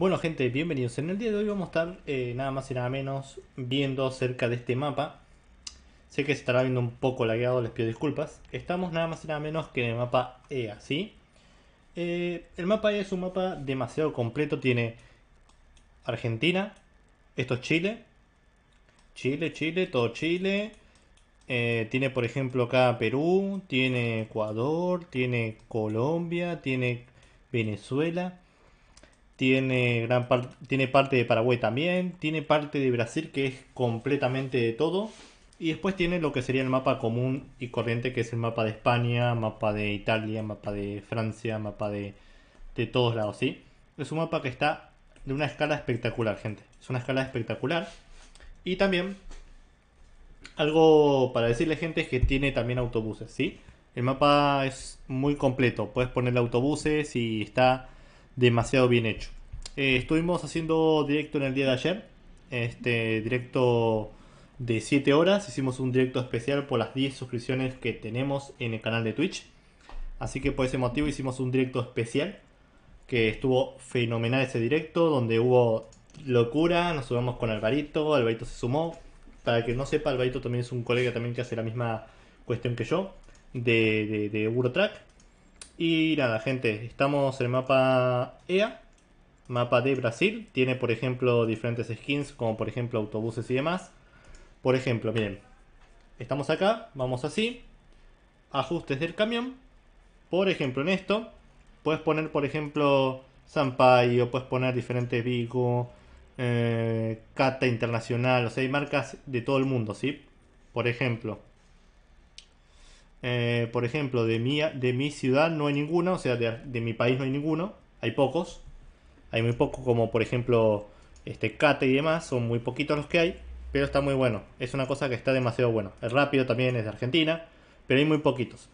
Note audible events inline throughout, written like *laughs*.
Bueno gente, bienvenidos. En el día de hoy vamos a estar eh, nada más y nada menos viendo acerca de este mapa. Sé que se estará viendo un poco lagueado, les pido disculpas. Estamos nada más y nada menos que en el mapa EA, ¿sí? Eh, el mapa EA es un mapa demasiado completo. Tiene Argentina, esto es Chile. Chile, Chile, todo Chile. Eh, tiene por ejemplo acá Perú, tiene Ecuador, tiene Colombia, tiene Venezuela tiene, gran parte tiene parte de Paraguay también, tiene parte de Brasil que es completamente de todo, y después tiene lo que sería el mapa común y corriente, que es el mapa de España, mapa de Italia, mapa de Francia, mapa de, todos lados, ¿sí? Es un mapa que está de una escala espectacular, gente, es una escala espectacular. Y también, algo para decirle, gente, es que tiene también autobuses, ¿sí? El mapa es muy completo, puedes ponerle autobuses y está demasiado bien hecho. Eh, estuvimos haciendo directo en el día de ayer, este directo de 7 horas, hicimos un directo especial por las 10 suscripciones que tenemos en el canal de Twitch. Así que por ese motivo hicimos un directo especial, que estuvo fenomenal ese directo, donde hubo locura, nos subimos con Alvarito, Alvarito se sumó. Para que no sepa, Alvarito también es un colega también que hace la misma cuestión que yo, de, de Eurotrack. Y nada, gente, estamos en el mapa EA, mapa de Brasil. Tiene, por ejemplo, diferentes skins, como por ejemplo autobuses y demás. Por ejemplo, miren, estamos acá, vamos así, ajustes del camión. Por ejemplo, en esto, puedes poner, por ejemplo, Sampai, o puedes poner diferentes Vigo, Cata eh, Internacional, o sea, hay marcas de todo el mundo, ¿sí? Por ejemplo, eh, por ejemplo, de mi, de mi ciudad no hay ninguno, o sea, de, mi país no hay ninguno, hay pocos, hay muy pocos como por ejemplo este Cate y demás, son muy poquitos los que hay, pero está muy bueno, es una cosa que está demasiado bueno. El rápido también es de Argentina, pero hay muy poquitos.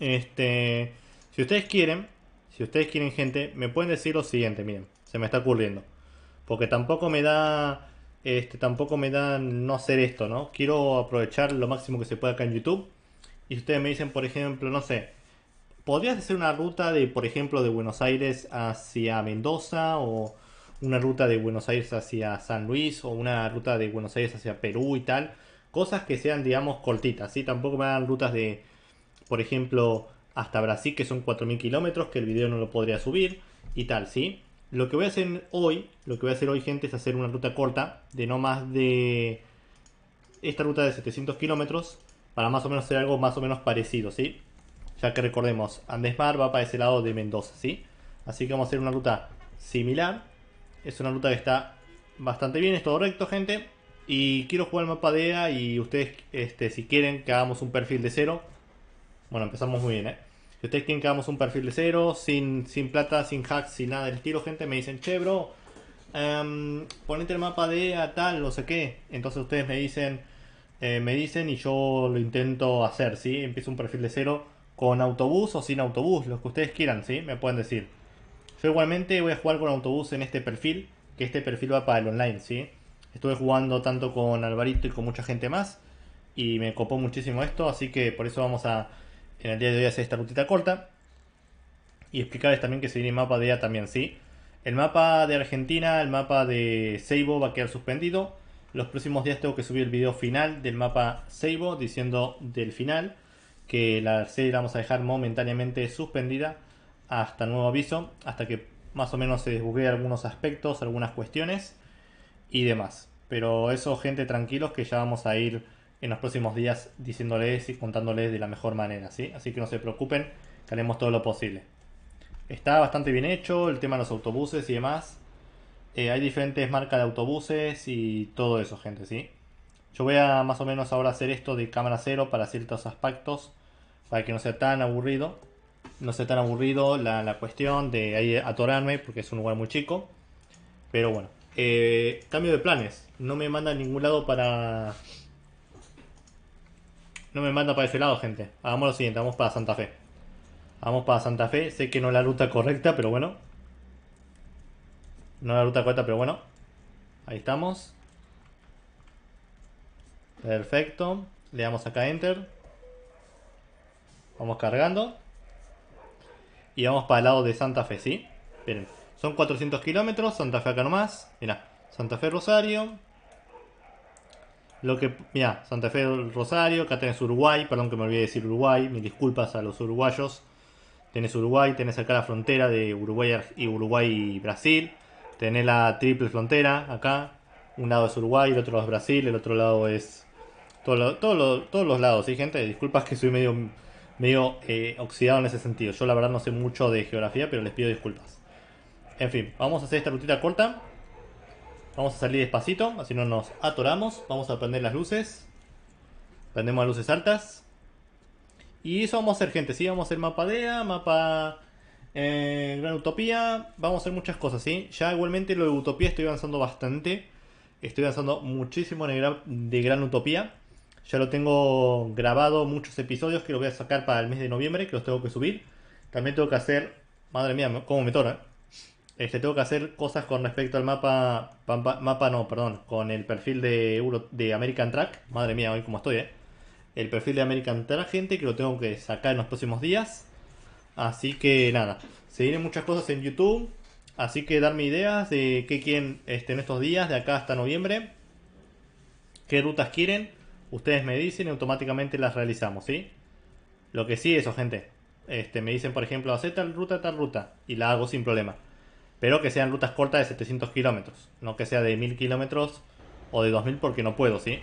Este, si ustedes quieren, si ustedes quieren gente, me pueden decir lo siguiente, miren, se me está ocurriendo, porque tampoco me da este tampoco me da no hacer esto, ¿no? Quiero aprovechar lo máximo que se pueda acá en YouTube y ustedes me dicen, por ejemplo, no sé, ¿podrías hacer una ruta de, por ejemplo, de Buenos Aires hacia Mendoza o una ruta de Buenos Aires hacia San Luis o una ruta de Buenos Aires hacia Perú y tal? Cosas que sean, digamos, cortitas, ¿sí? Tampoco me dan rutas de, por ejemplo, hasta Brasil, que son 4.000 kilómetros, que el video no lo podría subir y tal, ¿sí? Lo que voy a hacer hoy, lo que voy a hacer hoy, gente, es hacer una ruta corta de no más de... Esta ruta de 700 kilómetros para más o menos hacer algo más o menos parecido, ¿sí? Ya que recordemos, Andesmar va para ese lado de Mendoza, ¿sí? Así que vamos a hacer una ruta similar. Es una ruta que está bastante bien, es todo recto, gente. Y quiero jugar el mapa de EA y ustedes, este, si quieren que hagamos un perfil de cero. Bueno, empezamos muy bien, ¿eh? Si ustedes quieren que hagamos un perfil de cero, sin, sin plata, sin hacks, sin nada del estilo, gente, me dicen, che, bro, em, ponete el mapa de EA, tal, no sé qué. Entonces ustedes me dicen, eh, me dicen y yo lo intento hacer, ¿sí? Empiezo un perfil de cero con autobús o sin autobús, los que ustedes quieran, ¿sí? Me pueden decir. Yo igualmente voy a jugar con autobús en este perfil, que este perfil va para el online, ¿sí? Estuve jugando tanto con Alvarito y con mucha gente más y me copó muchísimo esto, así que por eso vamos a, en el día de hoy, hacer esta rutita corta y explicarles también que se viene el mapa de ella también, ¿sí? El mapa de Argentina, el mapa de Seibo va a quedar suspendido los próximos días tengo que subir el video final del mapa Seibo diciendo del final que la serie la vamos a dejar momentáneamente suspendida hasta nuevo aviso, hasta que más o menos se desbugue algunos aspectos, algunas cuestiones y demás. Pero eso, gente, tranquilos que ya vamos a ir en los próximos días diciéndoles y contándoles de la mejor manera, ¿sí? Así que no se preocupen, que haremos todo lo posible. Está bastante bien hecho, el tema de los autobuses y demás. Eh, hay diferentes marcas de autobuses y todo eso, gente, ¿sí? Yo voy a más o menos ahora hacer esto de cámara cero para ciertos aspectos, para que no sea tan aburrido. No sea tan aburrido la, cuestión de ahí atorarme, porque es un lugar muy chico. Pero bueno, eh, cambio de planes. No me manda a ningún lado para... No me manda para ese lado, gente. Hagamos lo siguiente, vamos para Santa Fe. Vamos para Santa Fe. Sé que no es la ruta correcta, pero bueno. No la ruta corta, pero bueno. Ahí estamos. Perfecto. Le damos acá Enter. Vamos cargando. Y vamos para el lado de Santa Fe, ¿sí? Miren, son 400 kilómetros. Santa Fe acá nomás. Mirá, Santa Fe Rosario. Lo que, mirá, Santa Fe Rosario. Acá tenés Uruguay. Perdón que me olvidé de decir Uruguay. Mis disculpas a los uruguayos. Tenés Uruguay, tenés acá la frontera de Uruguay y Uruguay y Brasil. Tenés la triple frontera acá. Un lado es Uruguay, el otro es Brasil, el otro lado es. todos los lados, ¿sí, gente? Disculpas que soy medio, medio eh, oxidado en ese sentido. Yo, la verdad, no sé mucho de geografía, pero les pido disculpas. En fin, vamos a hacer esta rutita corta. Vamos a salir despacito, así no nos atoramos. Vamos a prender las luces. Prendemos las luces altas. Y eso vamos a hacer, gente. Sí, vamos a hacer mapa DEA, mapa eh, Gran Utopía, vamos a hacer muchas cosas, ¿sí? Ya igualmente lo de Utopía estoy avanzando bastante. Estoy avanzando muchísimo en de Gran Utopía. Ya lo tengo grabado muchos episodios que lo voy a sacar para el mes de noviembre, que los tengo que subir. También tengo que hacer, madre mía, como me toca. Este, tengo que hacer cosas con respecto al mapa, mapa, no, perdón, con el perfil de, de American Track. Madre mía, hoy como estoy, ¿eh? El perfil de American Track, gente, que lo tengo que sacar en los próximos días. Así que nada, se vienen muchas cosas en YouTube. Así que darme ideas de qué quieren este, en estos días, de acá hasta noviembre. ¿Qué rutas quieren? Ustedes me dicen y automáticamente las realizamos, ¿sí? Lo que sí, eso, gente. Este, me dicen, por ejemplo, hacer tal ruta, tal ruta. Y la hago sin problema. Pero que sean rutas cortas de 700 kilómetros. No que sea de 1000 kilómetros o de 2000 porque no puedo, ¿sí?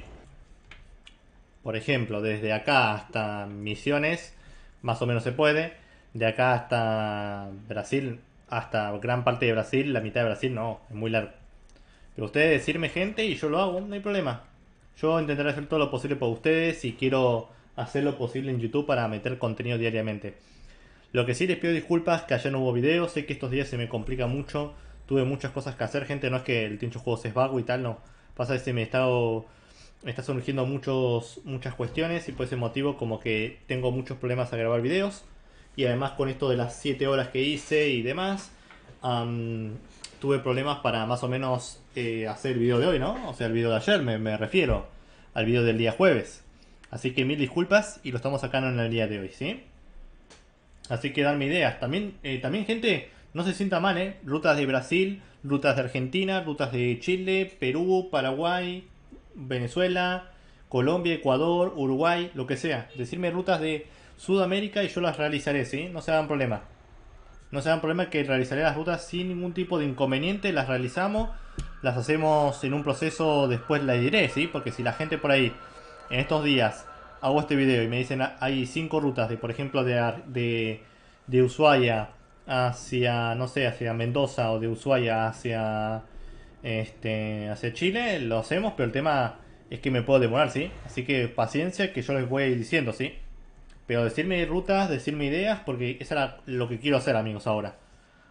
Por ejemplo, desde acá hasta Misiones, más o menos se puede de acá hasta Brasil, hasta gran parte de Brasil, la mitad de Brasil no, es muy largo. Pero ustedes decirme gente y yo lo hago, no hay problema. Yo intentaré hacer todo lo posible por ustedes y quiero hacer lo posible en YouTube para meter contenido diariamente. Lo que sí les pido disculpas que ayer no hubo video, sé que estos días se me complica mucho, tuve muchas cosas que hacer, gente, no es que el Tincho Juegos es vago y tal, no. Pasa que se me está, está surgiendo muchas cuestiones y por ese motivo como que tengo muchos problemas a grabar videos y además con esto de las 7 horas que hice y demás, tuve problemas para más o menos eh, hacer el video de hoy, ¿no? O sea, el video de ayer me, refiero, al video del día jueves. Así que mil disculpas y lo estamos sacando en el día de hoy, ¿sí? Así que darme ideas. También, eh, también gente, no se sienta mal, ¿eh? Rutas de Brasil, rutas de Argentina, rutas de Chile, Perú, Paraguay, Venezuela, Colombia, Ecuador, Uruguay, lo que sea. Decirme rutas de Sudamérica y yo las realizaré, ¿sí? No se hagan problema. No se dan problema que realizaré las rutas sin ningún tipo de inconveniente, las realizamos, las hacemos en un proceso, después la diré, ¿sí? Porque si la gente por ahí, en estos días, hago este video y me dicen hay cinco rutas, de por ejemplo de, de, de Ushuaia hacia, no sé, hacia Mendoza o de Ushuaia hacia, este, hacia Chile, lo hacemos, pero el tema es que me puedo demorar, ¿sí? Así que paciencia que yo les voy diciendo, ¿sí? Pero decirme rutas, decirme ideas, porque eso era lo que quiero hacer, amigos, ahora.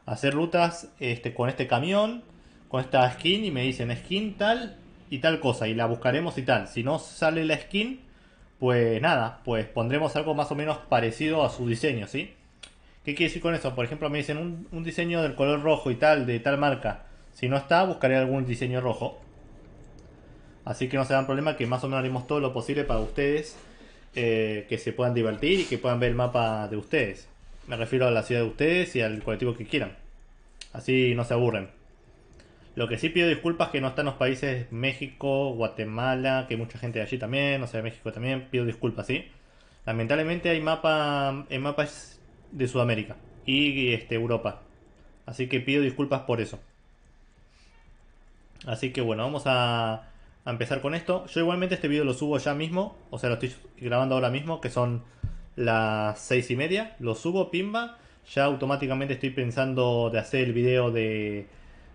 Hacer rutas este, con este camión, con esta skin, y me dicen skin tal y tal cosa, y la buscaremos y tal. Si no sale la skin, pues nada, pues pondremos algo más o menos parecido a su diseño, ¿sí? ¿Qué quiere decir con eso? Por ejemplo, me dicen un, un diseño del color rojo y tal, de tal marca. Si no está, buscaré algún diseño rojo. Así que no se dan problema que más o menos haremos todo lo posible para ustedes eh, que se puedan divertir y que puedan ver el mapa de ustedes. Me refiero a la ciudad de ustedes y al colectivo que quieran. Así no se aburren. Lo que sí pido disculpas que no están los países México, Guatemala, que hay mucha gente de allí también, o sea, México también, pido disculpas, ¿sí? Lamentablemente hay mapa en mapas de Sudamérica y este Europa. Así que pido disculpas por eso. Así que bueno, vamos a a empezar con esto. Yo igualmente este video lo subo ya mismo, o sea, lo estoy grabando ahora mismo, que son las seis y media. Lo subo, pimba. Ya automáticamente estoy pensando de hacer el video de,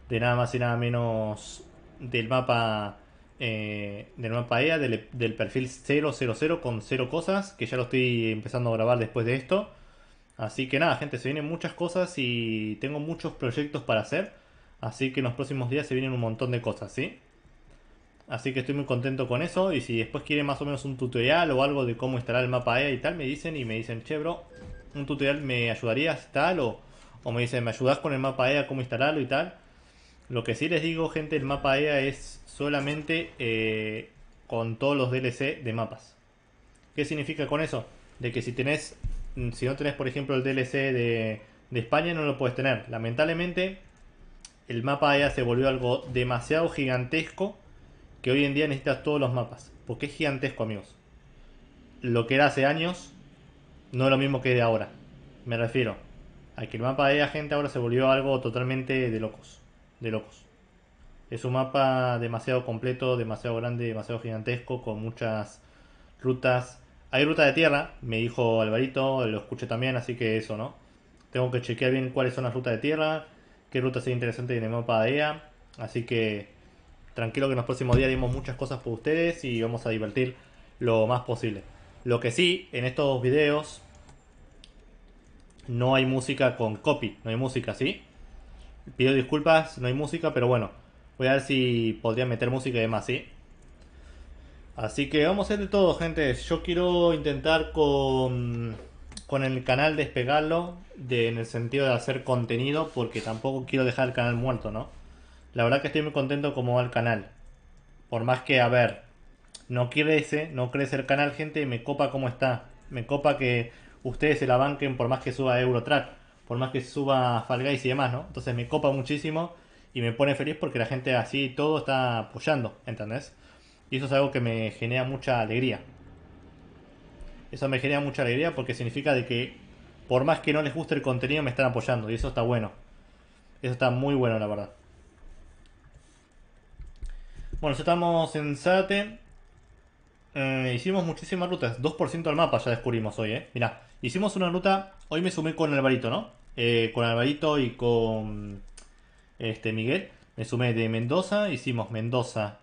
de nada más y nada menos del mapa eh, del mapa EA, del, del, perfil 000 con cero cosas, que ya lo estoy empezando a grabar después de esto. Así que nada, gente, se vienen muchas cosas y tengo muchos proyectos para hacer. Así que en los próximos días se vienen un montón de cosas, ¿sí? Así que estoy muy contento con eso. Y si después quieren más o menos un tutorial o algo de cómo instalar el mapa EA y tal, me dicen y me dicen, che bro, un tutorial me ayudarías tal o, me dicen, me ayudas con el mapa EA, cómo instalarlo y tal. Lo que sí les digo, gente, el mapa EA es solamente eh, con todos los DLC de mapas. ¿Qué significa con eso? De que si tenés, mm, si no tenés por ejemplo el DLC de, de España no lo puedes tener. Lamentablemente el mapa EA se volvió algo demasiado gigantesco que hoy en día necesitas todos los mapas, porque es gigantesco, amigos. Lo que era hace años no es lo mismo que de ahora. Me refiero a que el mapa de la gente ahora se volvió algo totalmente de locos, de locos. Es un mapa demasiado completo, demasiado grande, demasiado gigantesco, con muchas rutas. Hay ruta de tierra, me dijo Alvarito, lo escuché también, así que eso, ¿no? Tengo que chequear bien cuáles son las rutas de tierra, qué rutas son interesantes en el mapa de EA. Así que tranquilo que en los próximos días haremos muchas cosas por ustedes y vamos a divertir lo más posible. Lo que sí, en estos videos no hay música con copy, no hay música, ¿sí? Pido disculpas, no hay música, pero bueno, voy a ver si podría meter música y demás, ¿sí? Así que vamos a hacer de todo, gente. Yo quiero intentar con, con el canal despegarlo en el sentido de hacer contenido, porque tampoco quiero dejar el canal muerto, ¿no? La verdad que estoy muy contento como va el canal. Por más que, a ver, no crece, no crece el canal, gente, me copa cómo está. Me copa que ustedes se la banquen por más que suba Eurotrack, por más que suba Fall y demás, ¿no? Entonces me copa muchísimo y me pone feliz porque la gente así todo está apoyando, ¿entendés? Y eso es algo que me genera mucha alegría. Eso me genera mucha alegría porque significa de que por más que no les guste el contenido me están apoyando y eso está bueno. Eso está muy bueno, la verdad. Bueno, ya estamos en Zárate eh, hicimos muchísimas rutas. 2% al mapa ya descubrimos hoy, ¿eh? Mirá, hicimos una ruta... Hoy me sumé con Alvarito, ¿no? Eh, con Alvarito y con este Miguel. Me sumé de Mendoza. Hicimos Mendoza.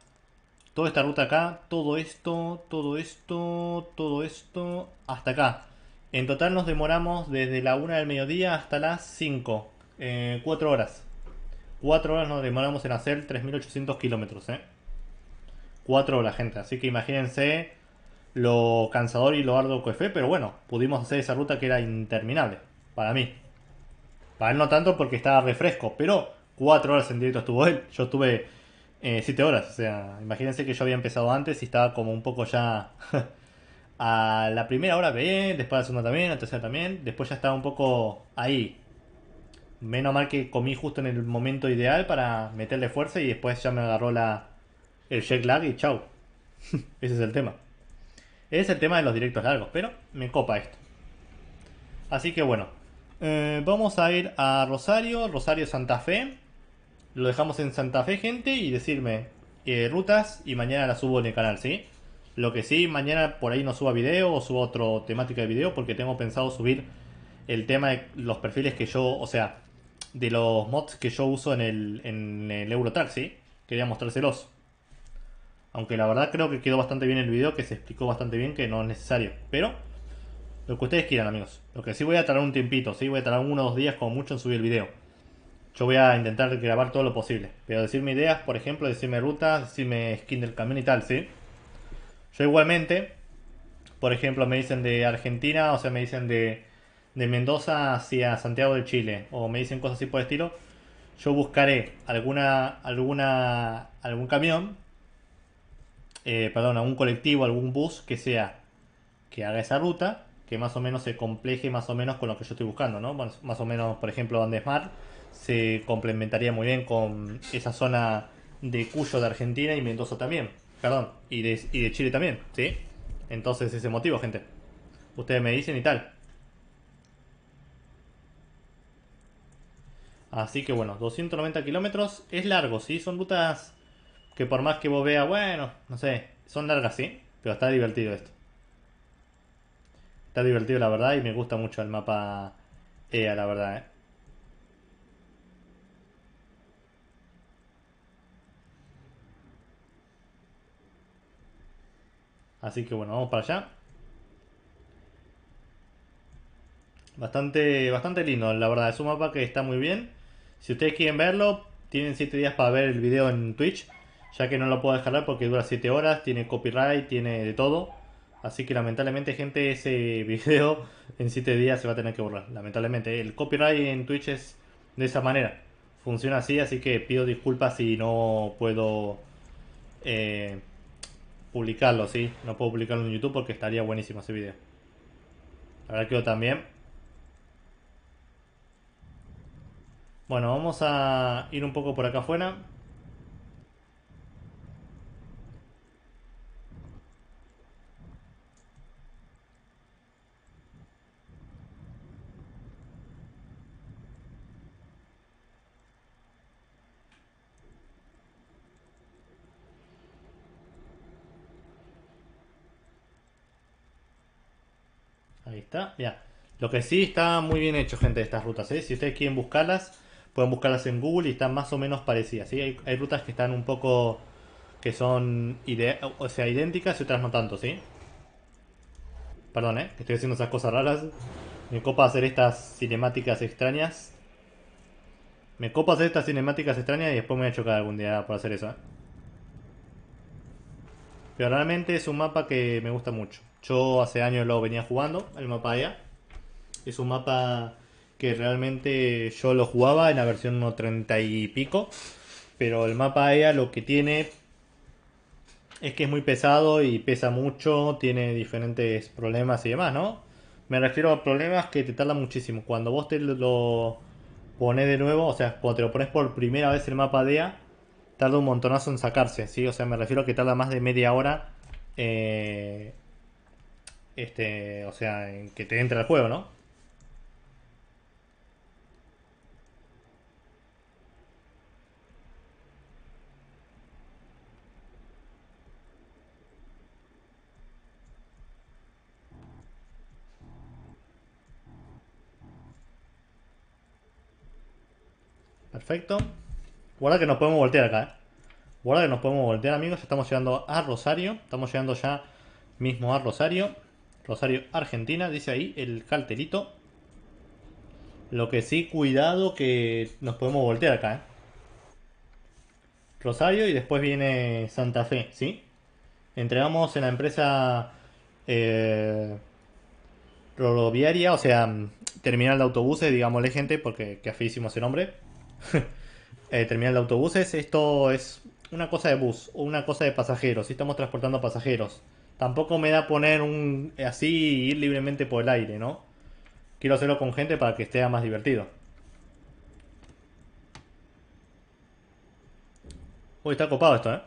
Toda esta ruta acá. Todo esto, todo esto, todo esto. Hasta acá. En total nos demoramos desde la 1 del mediodía hasta las 5. 4 eh, horas. 4 horas nos demoramos en hacer 3.800 kilómetros, ¿eh? 4 la gente. Así que imagínense lo cansador y lo arduo que fue, pero bueno, pudimos hacer esa ruta que era interminable, para mí. Para él no tanto porque estaba refresco, pero 4 horas en directo estuvo él. Yo estuve 7 eh, horas, o sea, imagínense que yo había empezado antes y estaba como un poco ya... *laughs* a la primera hora bien, después a la segunda también, a la tercera también, después ya estaba un poco ahí. Menos mal que comí justo en el momento ideal para meterle fuerza y después ya me agarró la, el check lag y chau. *laughs* Ese es el tema. Es el tema de los directos largos, pero me copa esto. Así que bueno, eh, vamos a ir a Rosario, Rosario Santa Fe. Lo dejamos en Santa Fe, gente, y decirme eh, rutas y mañana la subo en el canal, ¿sí? Lo que sí, mañana por ahí no suba video o suba otro temática de video porque tengo pensado subir el tema de los perfiles que yo, o sea, de los mods que yo uso en el, en el Eurotrack, ¿sí? Quería mostrárselos. Aunque la verdad creo que quedó bastante bien el video, que se explicó bastante bien que no es necesario. Pero lo que ustedes quieran, amigos. Lo que sí voy a tardar un tiempito, sí voy a tardar uno o dos días como mucho en subir el video. Yo voy a intentar grabar todo lo posible. Pero decirme ideas, por ejemplo, decirme rutas, decirme skin del camión y tal, ¿sí? Yo igualmente, por ejemplo, me dicen de Argentina, o sea, me dicen de, de Mendoza hacia Santiago de Chile, o me dicen cosas así por el estilo. Yo buscaré alguna, alguna, algún camión eh, perdón, algún colectivo, algún bus que sea, que haga esa ruta, que más o menos se compleje más o menos con lo que yo estoy buscando, ¿no? más o menos, por ejemplo, Andesmar se complementaría muy bien con esa zona de Cuyo de Argentina y Mendoza también, perdón, y de, y de Chile también, ¿sí? Entonces ese motivo, gente. Ustedes me dicen y tal. Así que bueno, 290 kilómetros es largo, ¿sí? Son rutas que por más que vos veas, bueno, no sé, son largas, sí, pero está divertido esto. Está divertido la verdad y me gusta mucho el mapa EA, la verdad, ¿eh? Así que bueno, vamos para allá. Bastante, bastante lindo, la verdad. Es un mapa que está muy bien. Si ustedes quieren verlo, tienen 7 días para ver el video en Twitch ya que no lo puedo descargar porque dura 7 horas, tiene copyright, tiene de todo. Así que lamentablemente, gente, ese *laughs* video en 7 días se va a tener que borrar. Lamentablemente, el copyright en Twitch es de esa manera. Funciona así, así que pido disculpas si no puedo eh, publicarlo, ¿sí? No puedo publicarlo en YouTube porque estaría buenísimo ese video. Ahora quedó también. Bueno, vamos a ir un poco por acá afuera. Lo que sí está muy bien hecho, gente, de estas rutas. ¿eh? Si ustedes quieren buscarlas, pueden buscarlas en Google y están más o menos parecidas. Hay, rutas que están un poco. que son o sea, idénticas y otras no tanto, ¿sí? Perdón, Que ¿eh? estoy haciendo esas cosas raras. Me copa hacer estas cinemáticas extrañas. Me copa hacer estas cinemáticas extrañas y después me voy a chocar algún día por hacer eso. ¿eh? Pero realmente es un mapa que me gusta mucho. Yo hace años lo venía jugando, el mapa EA. Es un mapa que realmente yo lo jugaba en la versión 1.30 y pico. Pero el mapa EA lo que tiene es que es muy pesado y pesa mucho, tiene diferentes problemas y demás, ¿no? Me refiero a problemas que te tardan muchísimo. Cuando vos te lo pones de nuevo, o sea, cuando te lo pones por primera vez el mapa DEA, tarda un montonazo en sacarse, ¿sí? O sea, me refiero a que tarda más de media hora eh, este, o sea, en que te entre al juego, ¿no? Perfecto. Guarda que nos podemos voltear acá, ¿eh? Guarda que nos podemos voltear, amigos. Estamos llegando a Rosario. Estamos llegando ya mismo a Rosario. Rosario, Argentina, dice ahí el calterito. Lo que sí, cuidado que nos podemos voltear acá. ¿eh? Rosario y después viene Santa Fe, ¿sí? Entregamos en la empresa eh, rodoviaria, o sea, terminal de autobuses, digámosle gente, porque que hicimos el nombre. *laughs* Eh, terminal de autobuses, esto es una cosa de bus, o una cosa de pasajeros, si estamos transportando pasajeros tampoco me da poner un eh, así y ir libremente por el aire, ¿no? Quiero hacerlo con gente para que esté más divertido. Uy, está copado esto, ¿eh?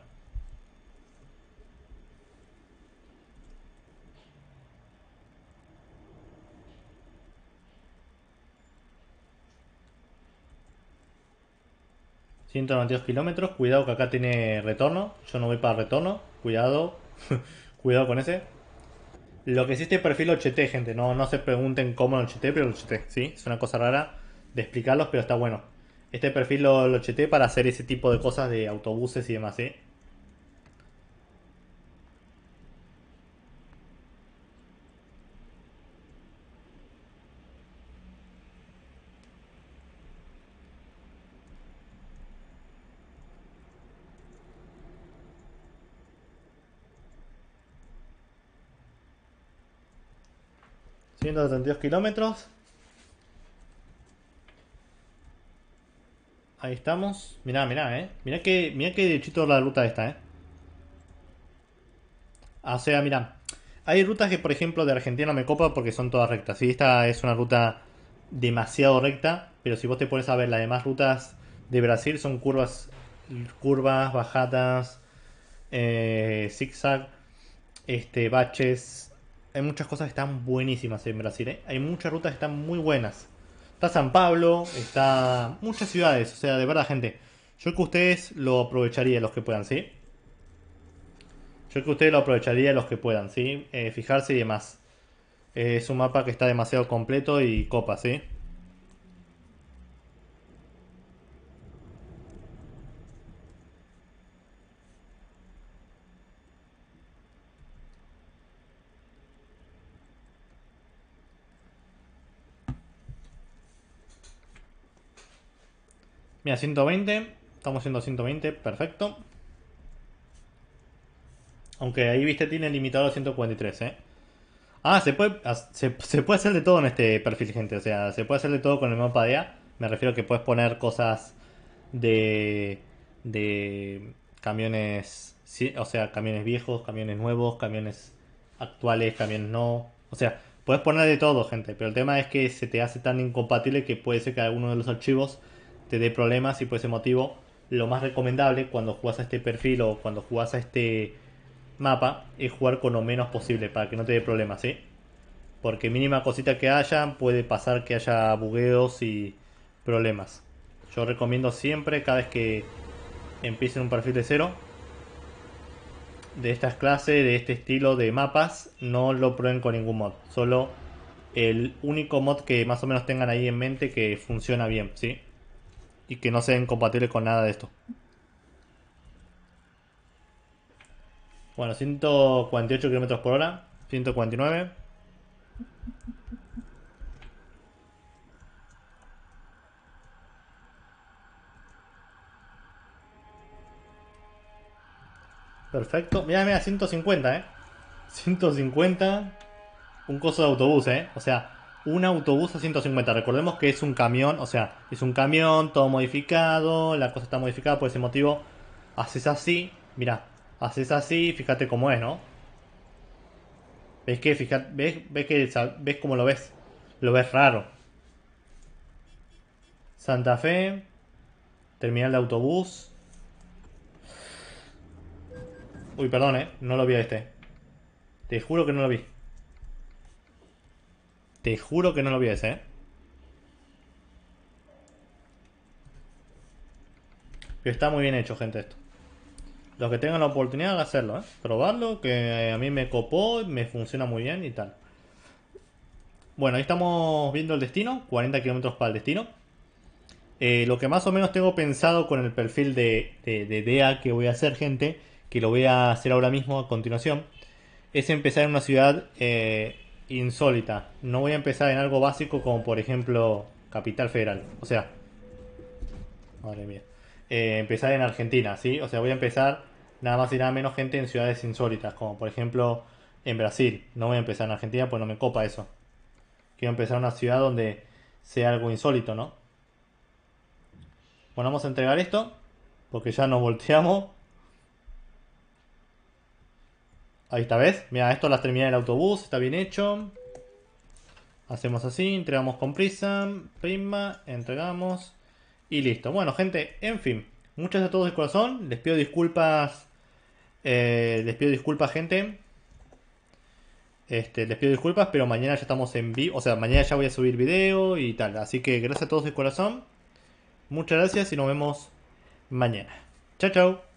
...192 kilómetros... ...cuidado que acá tiene retorno... ...yo no voy para retorno... ...cuidado... *laughs* Cuidado con ese. Lo que sí este perfil lo cheté, gente. No, no se pregunten cómo lo cheté, pero lo cheté, ¿sí? Es una cosa rara de explicarlos, pero está bueno. Este perfil lo, lo para hacer ese tipo de cosas de autobuses y demás, ¿sí? ¿eh? 232 kilómetros. Ahí estamos. Mirá, mirá, eh. Mirá que, mira que chito la ruta está eh. Ah, o sea, mirá. Hay rutas que, por ejemplo, de Argentina me copa porque son todas rectas. Y esta es una ruta demasiado recta, pero si vos te pones a ver las demás rutas de Brasil son curvas, curvas, bajadas, eh, zigzag, este, baches, hay muchas cosas que están buenísimas en Brasil. ¿eh? Hay muchas rutas que están muy buenas. Está San Pablo, está muchas ciudades. O sea, de verdad, gente. Yo que ustedes lo aprovecharían los que puedan, ¿sí? Yo que ustedes lo aprovecharían los que puedan, ¿sí? Eh, fijarse y demás. Eh, es un mapa que está demasiado completo y copa, ¿sí? Mira, 120. Estamos siendo 120, perfecto. Aunque ahí, viste, tiene limitado a 143, ¿eh? Ah, se puede, ah, se, puede hacer de todo en este perfil, gente. O sea, se puede hacer de todo con el mapa de A. Me refiero a que puedes poner cosas de, de camiones, o sea, camiones viejos, camiones nuevos, camiones actuales, camiones no. O sea, puedes poner de todo, gente. Pero el tema es que se te hace tan incompatible que puede ser que alguno de los archivos te dé problemas y por ese motivo lo más recomendable cuando juegas a este perfil o cuando juegas a este mapa es jugar con lo menos posible para que no te dé problemas, ¿sí? Porque mínima cosita que haya puede pasar que haya bugueos y problemas. Yo recomiendo siempre cada vez que empiecen un perfil de cero de estas clases, de este estilo de mapas, no lo prueben con ningún mod. Solo el único mod que más o menos tengan ahí en mente que funciona bien, ¿sí? y que no sean compatibles con nada de esto. Bueno, 148 km por hora, 149. Perfecto. Mira, mira, 150, eh. 150. Un coso de autobús, eh. O sea, un autobús a 150. Recordemos que es un camión, o sea, es un camión todo modificado, la cosa está modificada por ese motivo. Haces así, mira, haces así, fíjate cómo es, ¿no? ¿Ves que fíjate, ves, que ves cómo lo ves? Lo ves raro. Santa Fe, terminal de autobús. Uy, perdón, eh, no lo vi a este. Te juro que no lo vi. Te juro que no lo viese. ¿eh? Pero está muy bien hecho, gente, esto. Los que tengan la oportunidad de hacerlo, ¿eh? Probarlo, que a mí me copó, me funciona muy bien y tal. Bueno, ahí estamos viendo el destino, 40 kilómetros para el destino. Eh, lo que más o menos tengo pensado con el perfil de, de, DEA que voy a hacer, gente, que lo voy a hacer ahora mismo a continuación, es empezar en una ciudad eh, insólita. No voy a empezar en algo básico como por ejemplo Capital Federal. O sea, madre mía. Eh, empezar en Argentina, ¿sí? O sea, voy a empezar nada más y nada menos gente en ciudades insólitas, como por ejemplo en Brasil. No voy a empezar en Argentina pues no me copa eso. Quiero empezar en una ciudad donde sea algo insólito, ¿no? Bueno, vamos a entregar esto, porque ya nos volteamos. Ahí está, ¿ves? Mira, esto las terminé en el autobús, está bien hecho. Hacemos así, entregamos con prisa, prima, entregamos y listo. Bueno, gente, en fin, muchas gracias a todos de corazón. Les pido disculpas, eh, les pido disculpas, gente. Este, les pido disculpas, pero mañana ya estamos en vivo, o sea, mañana ya voy a subir video y tal. Así que gracias a todos de corazón. Muchas gracias y nos vemos mañana. Chao, chao.